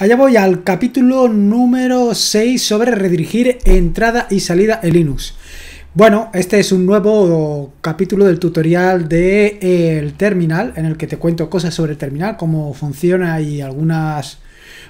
Allá voy al capítulo número 6 sobre redirigir entrada y salida en Linux. Bueno, este es un nuevo capítulo del tutorial de terminal, en el que te cuento cosas sobre el terminal, cómo funciona y algunas...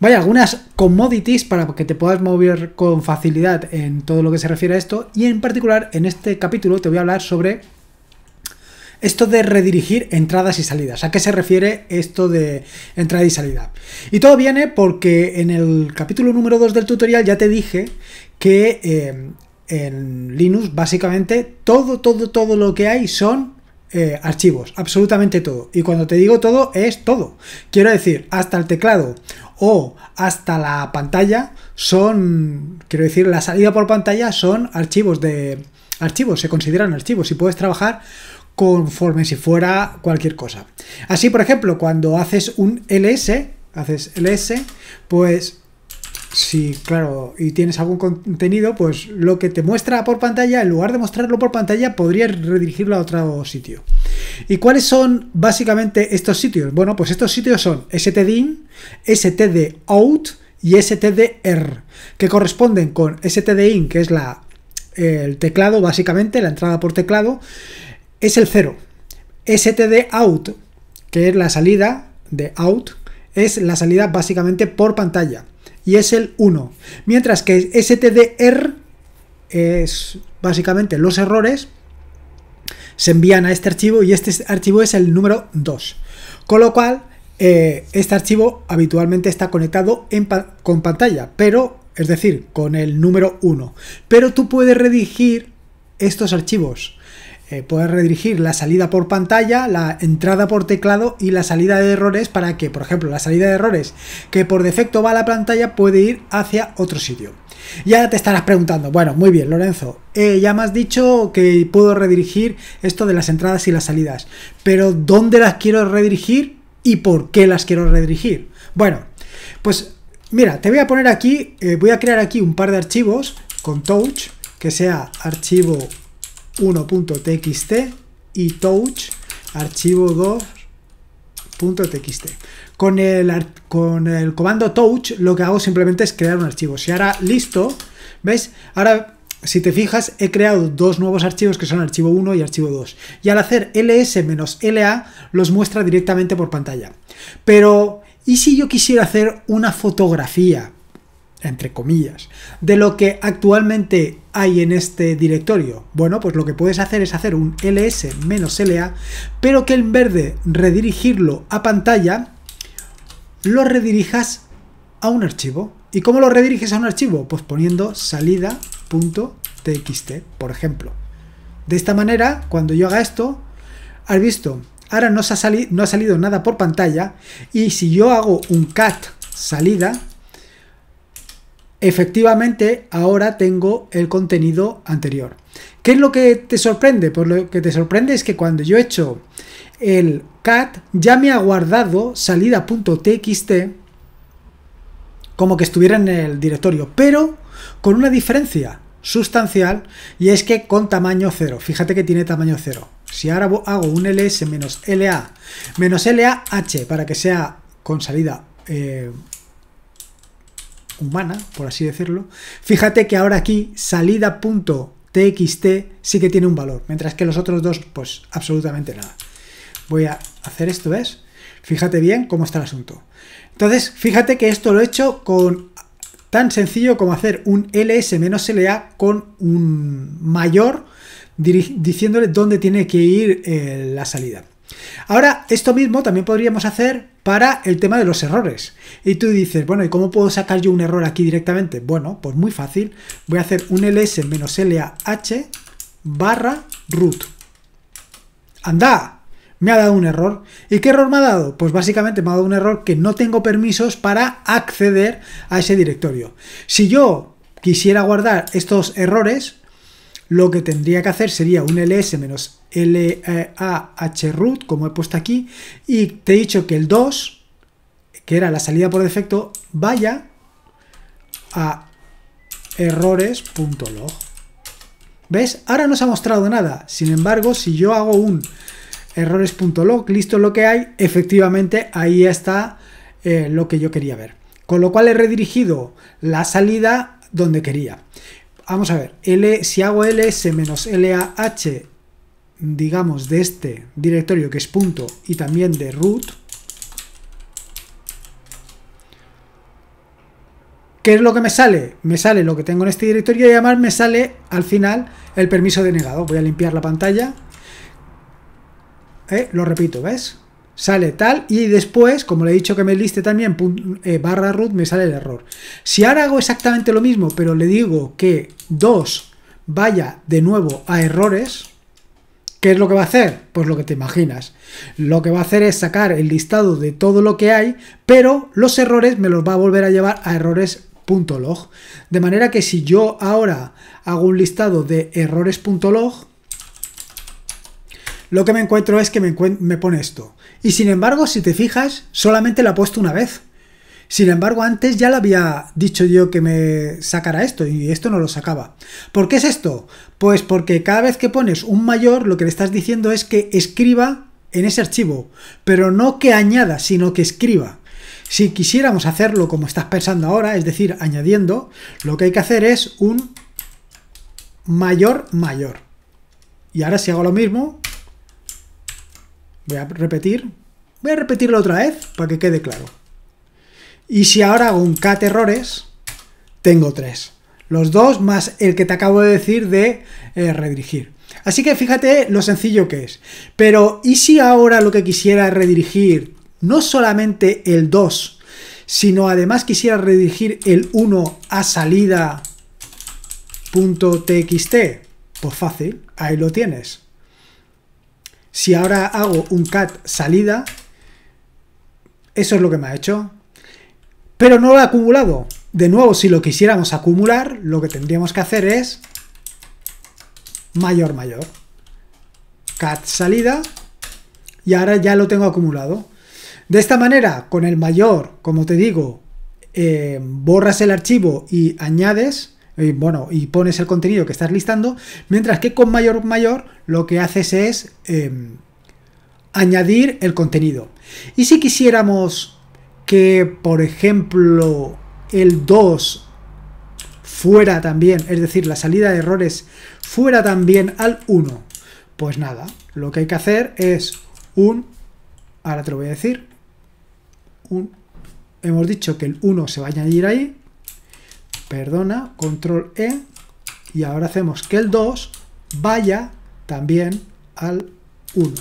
Vaya, algunas commodities para que te puedas mover con facilidad en todo lo que se refiere a esto. Y en particular, en este capítulo te voy a hablar sobre esto de redirigir entradas y salidas. ¿A qué se refiere esto de entrada y salida? Y todo viene porque en el capítulo número 2 del tutorial ya te dije que eh, en Linux básicamente todo, todo, todo lo que hay son eh, archivos, absolutamente todo. Y cuando te digo todo, es todo. Quiero decir, hasta el teclado o hasta la pantalla son, quiero decir, la salida por pantalla son archivos de archivos, se consideran archivos y puedes trabajar conforme si fuera cualquier cosa. Así, por ejemplo, cuando haces un ls, haces ls, pues si, claro, y tienes algún contenido, pues lo que te muestra por pantalla, en lugar de mostrarlo por pantalla, podrías redirigirlo a otro sitio. ¿Y cuáles son básicamente estos sitios? Bueno, pues estos sitios son stdin, stdout y stdr, que corresponden con stdin, que es la el teclado, básicamente, la entrada por teclado, es el 0. STD out, que es la salida de out, es la salida básicamente por pantalla y es el 1. Mientras que STDR es básicamente los errores se envían a este archivo y este archivo es el número 2. Con lo cual, eh, este archivo habitualmente está conectado con pantalla, pero es decir, con el número 1. Pero tú puedes redigir estos archivos. Eh, puedes redirigir la salida por pantalla, la entrada por teclado y la salida de errores para que, por ejemplo, la salida de errores que por defecto va a la pantalla puede ir hacia otro sitio. Y ahora te estarás preguntando, bueno, muy bien, Lorenzo, eh, ya me has dicho que puedo redirigir esto de las entradas y las salidas, pero ¿dónde las quiero redirigir y por qué las quiero redirigir? Bueno, pues mira, te voy a poner aquí, eh, voy a crear aquí un par de archivos con touch, que sea archivo 1.txt y touch archivo 2.txt. Con el, con el comando touch lo que hago simplemente es crear un archivo. Si ahora listo, ¿ves? Ahora, si te fijas, he creado dos nuevos archivos que son archivo 1 y archivo 2. Y al hacer ls-la los muestra directamente por pantalla. Pero, ¿y si yo quisiera hacer una fotografía? entre comillas, de lo que actualmente hay en este directorio. Bueno, pues lo que puedes hacer es hacer un ls-la, pero que en vez de redirigirlo a pantalla, lo redirijas a un archivo. ¿Y cómo lo rediriges a un archivo? Pues poniendo salida.txt, por ejemplo. De esta manera, cuando yo haga esto, has visto, ahora no, se ha salido, no ha salido nada por pantalla, y si yo hago un cat salida, efectivamente ahora tengo el contenido anterior. ¿Qué es lo que te sorprende? Pues lo que te sorprende es que cuando yo he hecho el cat ya me ha guardado salida.txt como que estuviera en el directorio, pero con una diferencia sustancial y es que con tamaño 0. Fíjate que tiene tamaño 0. Si ahora hago un ls-la menos lah para que sea con salida eh, humana, por así decirlo, fíjate que ahora aquí salida.txt sí que tiene un valor, mientras que los otros dos, pues absolutamente nada. Voy a hacer esto, ¿ves? Fíjate bien cómo está el asunto. Entonces, fíjate que esto lo he hecho con tan sencillo como hacer un ls-la con un mayor diciéndole dónde tiene que ir eh, la salida. Ahora, esto mismo también podríamos hacer para el tema de los errores. Y tú dices, bueno, ¿y cómo puedo sacar yo un error aquí directamente? Bueno, pues muy fácil. Voy a hacer un ls-lah barra root. ¡Anda! Me ha dado un error. ¿Y qué error me ha dado? Pues básicamente me ha dado un error que no tengo permisos para acceder a ese directorio. Si yo quisiera guardar estos errores, lo que tendría que hacer sería un ls-lah-root, e como he puesto aquí, y te he dicho que el 2, que era la salida por defecto, vaya a errores.log. ¿Ves? Ahora no se ha mostrado nada. Sin embargo, si yo hago un errores.log, listo lo que hay, efectivamente ahí está eh, lo que yo quería ver. Con lo cual he redirigido la salida donde quería. Vamos a ver, L, si hago ls lah, digamos, de este directorio que es punto y también de root, ¿Qué es lo que me sale? Me sale lo que tengo en este directorio y además me sale al final el permiso denegado. Voy a limpiar la pantalla. Eh, lo repito, ¿ves? sale tal y después, como le he dicho que me liste también eh, barra root, me sale el error. Si ahora hago exactamente lo mismo, pero le digo que 2 vaya de nuevo a errores, ¿qué es lo que va a hacer? Pues lo que te imaginas. Lo que va a hacer es sacar el listado de todo lo que hay, pero los errores me los va a volver a llevar a errores.log. De manera que si yo ahora hago un listado de errores.log, lo que me encuentro es que me, pone esto. Y sin embargo, si te fijas, solamente la ha puesto una vez. Sin embargo, antes ya le había dicho yo que me sacara esto y esto no lo sacaba. ¿Por qué es esto? Pues porque cada vez que pones un mayor, lo que le estás diciendo es que escriba en ese archivo, pero no que añada, sino que escriba. Si quisiéramos hacerlo como estás pensando ahora, es decir, añadiendo, lo que hay que hacer es un mayor mayor. Y ahora si hago lo mismo, Voy a repetir. Voy a repetirlo otra vez para que quede claro. Y si ahora hago un cat errores, tengo tres. Los dos más el que te acabo de decir de eh, redirigir. Así que fíjate lo sencillo que es. Pero ¿y si ahora lo que quisiera redirigir no solamente el 2, sino además quisiera redirigir el 1 a salida.txt? Pues fácil, ahí lo tienes. Si ahora hago un cat salida, eso es lo que me ha hecho. Pero no lo ha acumulado. De nuevo, si lo quisiéramos acumular, lo que tendríamos que hacer es mayor mayor. Cat salida. Y ahora ya lo tengo acumulado. De esta manera, con el mayor, como te digo, eh, borras el archivo y añades y eh, bueno, y pones el contenido que estás listando, mientras que con mayor mayor lo que haces es em, añadir el contenido. Y si quisiéramos que, por ejemplo, el 2 fuera también, es decir, la salida de errores fuera también al 1, pues nada, lo que hay que hacer es un, ahora te lo voy a decir, un, hemos dicho que el 1 se va a añadir ahí, perdona, control E, y ahora hacemos que el 2 vaya también al 1.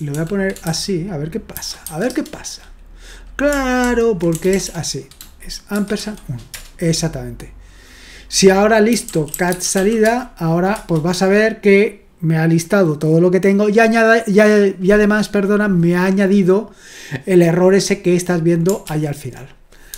Lo voy a poner así, a ver qué pasa, a ver qué pasa. Claro, porque es así, es ampersand 1, exactamente. Si ahora listo, cat salida, ahora pues vas a ver que me ha listado todo lo que tengo y, y, además, perdona, me ha añadido el error ese que estás viendo ahí al final.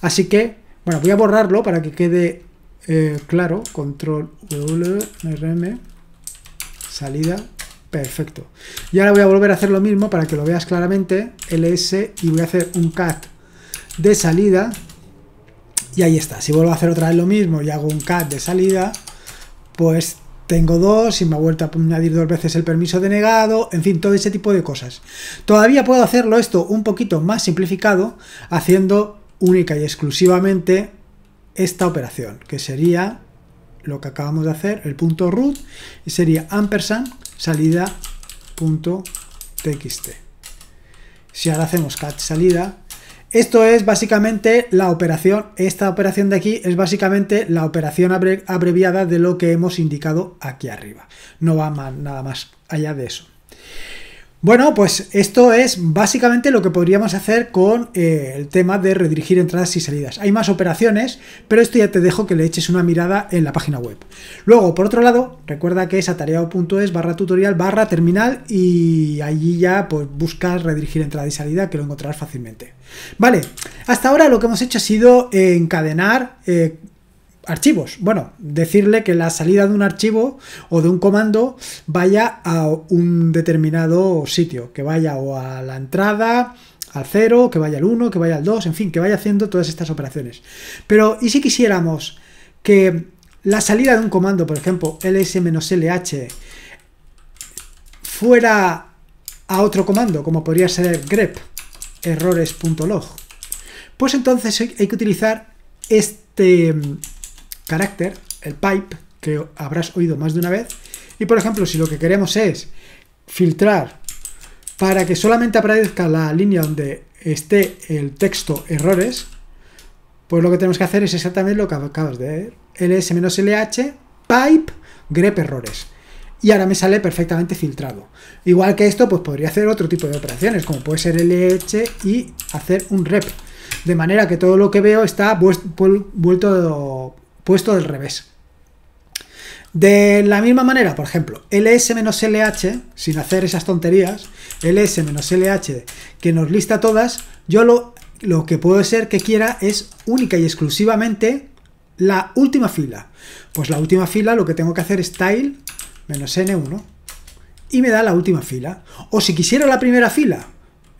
Así que, bueno, voy a borrarlo para que quede eh, claro. Control rm salida, perfecto. Y ahora voy a volver a hacer lo mismo para que lo veas claramente, ls, y voy a hacer un cat de salida. Y ahí está, si vuelvo a hacer otra vez lo mismo y hago un cat de salida, pues tengo dos y me ha vuelto a añadir dos veces el permiso denegado, en fin, todo ese tipo de cosas. Todavía puedo hacerlo esto un poquito más simplificado haciendo única y exclusivamente esta operación, que sería lo que acabamos de hacer, el punto root, y sería ampersand salida punto txt. Si ahora hacemos cat salida, esto es básicamente la operación, esta operación de aquí es básicamente la operación abreviada de lo que hemos indicado aquí arriba. No va nada más allá de eso. Bueno, pues esto es básicamente lo que podríamos hacer con eh, el tema de redirigir entradas y salidas. Hay más operaciones, pero esto ya te dejo que le eches una mirada en la página web. Luego, por otro lado, recuerda que es atareado.es barra tutorial barra terminal y allí ya pues buscas redirigir entrada y salida que lo encontrarás fácilmente. Vale, hasta ahora lo que hemos hecho ha sido encadenar... Eh, archivos. Bueno, decirle que la salida de un archivo o de un comando vaya a un determinado sitio, que vaya o a la entrada, al 0, que vaya al 1, que vaya al 2, en fin, que vaya haciendo todas estas operaciones. Pero, ¿y si quisiéramos que la salida de un comando, por ejemplo, ls-lh, fuera a otro comando, como podría ser grep, errores.log? Pues entonces hay que utilizar este carácter, el pipe, que habrás oído más de una vez. Y por ejemplo, si lo que queremos es filtrar para que solamente aparezca la línea donde esté el texto errores, pues lo que tenemos que hacer es exactamente lo que acabas de ver. ls-lh pipe grep errores. Y ahora me sale perfectamente filtrado. Igual que esto, pues podría hacer otro tipo de operaciones, como puede ser lh y hacer un rep. De manera que todo lo que veo está vuelto puesto del revés. De la misma manera, por ejemplo, ls-lh, sin hacer esas tonterías, ls-lh que nos lista todas, yo lo, lo que puedo ser que quiera es única y exclusivamente la última fila. Pues la última fila lo que tengo que hacer es tile "-n1", y me da la última fila. O si quisiera la primera fila,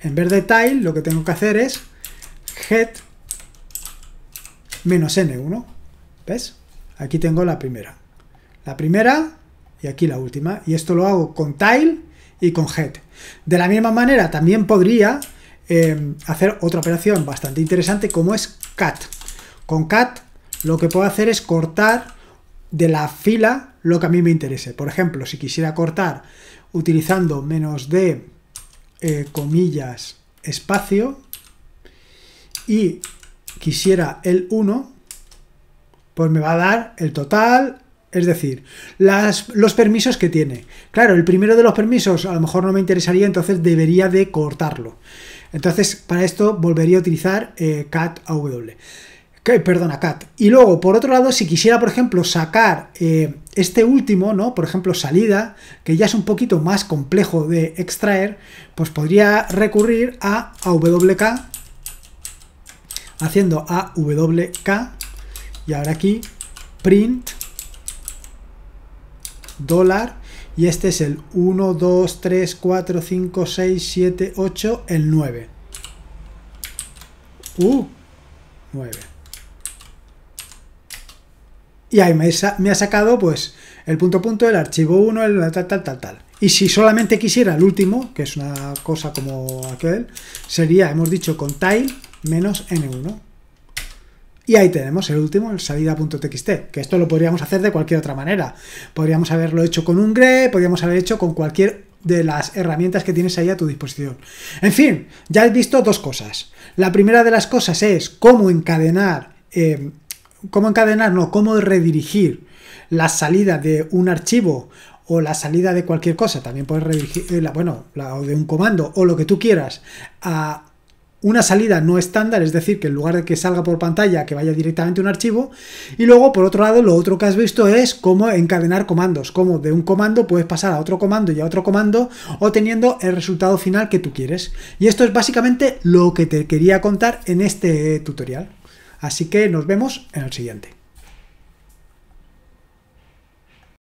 en vez de tile lo que tengo que hacer es head "-n1", ¿Ves? Aquí tengo la primera. La primera y aquí la última. Y esto lo hago con tile y con head. De la misma manera, también podría em, hacer otra operación bastante interesante como es cat. Con cat lo que puedo hacer es cortar de la fila lo que a mí me interese. Por ejemplo, si quisiera cortar utilizando menos de eh, comillas espacio y quisiera el 1, pues me va a dar el total, es decir, las, los permisos que tiene. Claro, el primero de los permisos a lo mejor no me interesaría, entonces debería de cortarlo. Entonces, para esto volvería a utilizar eh, cat AW. Que, perdona, cat. Y luego, por otro lado, si quisiera, por ejemplo, sacar eh, este último, ¿no? Por ejemplo, salida, que ya es un poquito más complejo de extraer, pues podría recurrir a AWK, haciendo AWK y ahora aquí print dólar y este es el 1, 2, 3, 4, 5, 6, 7, 8, el 9. Uh, 9. Y ahí me, me ha sacado pues el punto punto, el archivo 1, el tal, tal, tal, tal. Y si solamente quisiera el último, que es una cosa como aquel, sería, hemos dicho, con tile menos n1. Y ahí tenemos el último, el salida.txt, que esto lo podríamos hacer de cualquier otra manera. Podríamos haberlo hecho con un GRE, podríamos haber hecho con cualquier de las herramientas que tienes ahí a tu disposición. En fin, ya has visto dos cosas. La primera de las cosas es cómo encadenar, eh, cómo encadenar, no, cómo redirigir la salida de un archivo o la salida de cualquier cosa. También puedes redirigir, eh, bueno, o de un comando o lo que tú quieras a una salida no estándar, es decir, que en lugar de que salga por pantalla, que vaya directamente a un archivo. Y luego, por otro lado, lo otro que has visto es cómo encadenar comandos, cómo de un comando puedes pasar a otro comando y a otro comando, obteniendo el resultado final que tú quieres. Y esto es básicamente lo que te quería contar en este tutorial. Así que nos vemos en el siguiente.